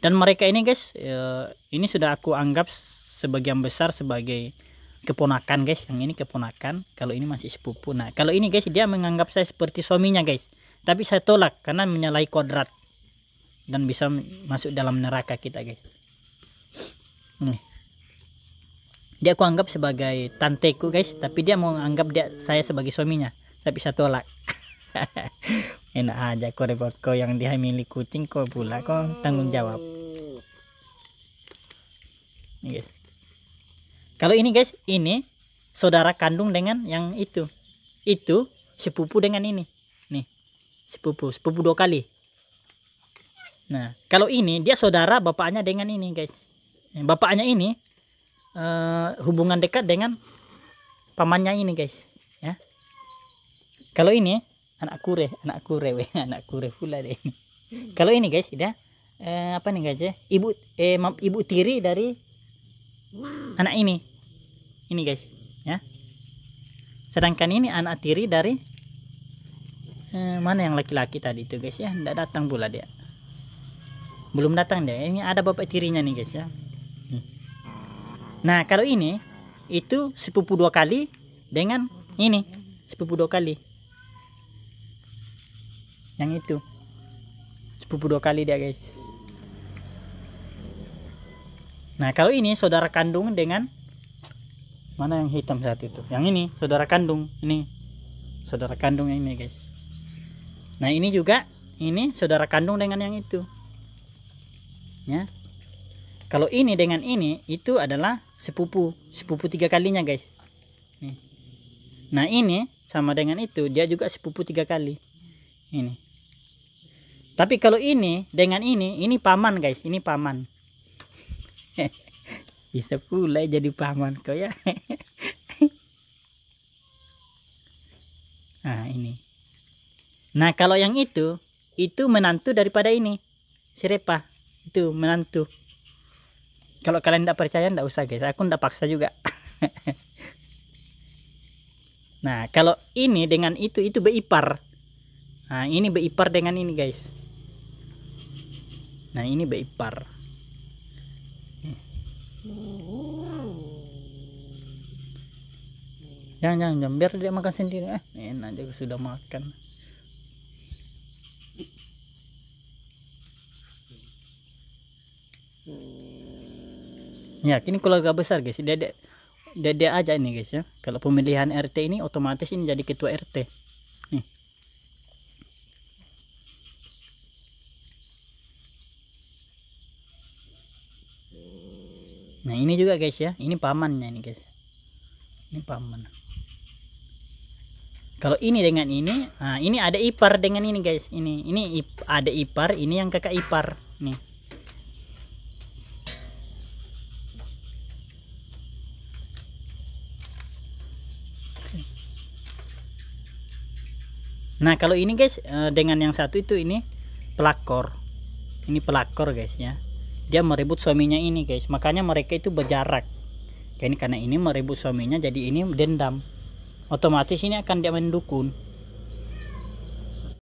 dan mereka ini guys eh, ini sudah aku anggap sebagian besar sebagai keponakan guys yang ini keponakan kalau ini masih sepupu nah kalau ini guys dia menganggap saya seperti suaminya guys tapi saya tolak karena menyalahi kodrat dan bisa masuk dalam neraka kita guys nih dia aku anggap sebagai tanteku guys tapi dia mau anggap dia saya sebagai suaminya tapi saya tolak enak aja kau repot kau yang dihamili kucing kau pula kau tanggung jawab ini guys kalau ini guys ini saudara kandung dengan yang itu itu sepupu dengan ini nih sepupu sepupu dua kali nah kalau ini dia saudara bapaknya dengan ini guys bapaknya ini uh, hubungan dekat dengan pamannya ini guys ya kalau ini anak kure anak kure weh anak kure pula deh kalau ini guys ya eh, apa nih guys ya ibu eh ibu tiri dari anak ini ini guys ya sedangkan ini anak tiri dari eh, mana yang laki-laki tadi itu guys ya tidak datang pula dia belum datang deh. ini ada bapak tirinya nih guys ya hmm. nah kalau ini itu sepupu dua kali dengan ini sepupu dua kali yang itu sepupu dua kali dia guys nah kalau ini saudara kandung dengan mana yang hitam saat itu yang ini saudara kandung ini saudara kandung yang ini guys nah ini juga ini saudara kandung dengan yang itu ya kalau ini dengan ini itu adalah sepupu sepupu tiga kalinya guys nah ini sama dengan itu dia juga sepupu tiga kali ini tapi kalau ini dengan ini, ini paman guys, ini paman. Bisa pula jadi paman kau ya. nah, ini. Nah, kalau yang itu, itu menantu daripada ini. Sirepa, itu menantu. Kalau kalian tidak percaya, tidak usah guys. Aku tidak paksa juga. nah, kalau ini dengan itu, itu beipar. Nah, ini beipar dengan ini guys nah ini beipar jangan jangan jangan biar dia makan sendiri eh enak aja sudah makan ya ini keluarga besar guys dia dia aja ini guys ya kalau pemilihan RT ini otomatis ini jadi ketua RT nah ini juga guys ya ini pamannya ini guys ini paman kalau ini dengan ini nah ini ada ipar dengan ini guys ini ini ip, ada ipar ini yang kakak ipar nih Nah kalau ini guys eh, dengan yang satu itu ini pelakor, ini pelakor guys ya dia merebut suaminya ini guys makanya mereka itu berjarak ini kan, karena ini merebut suaminya jadi ini dendam otomatis ini akan dia mendukung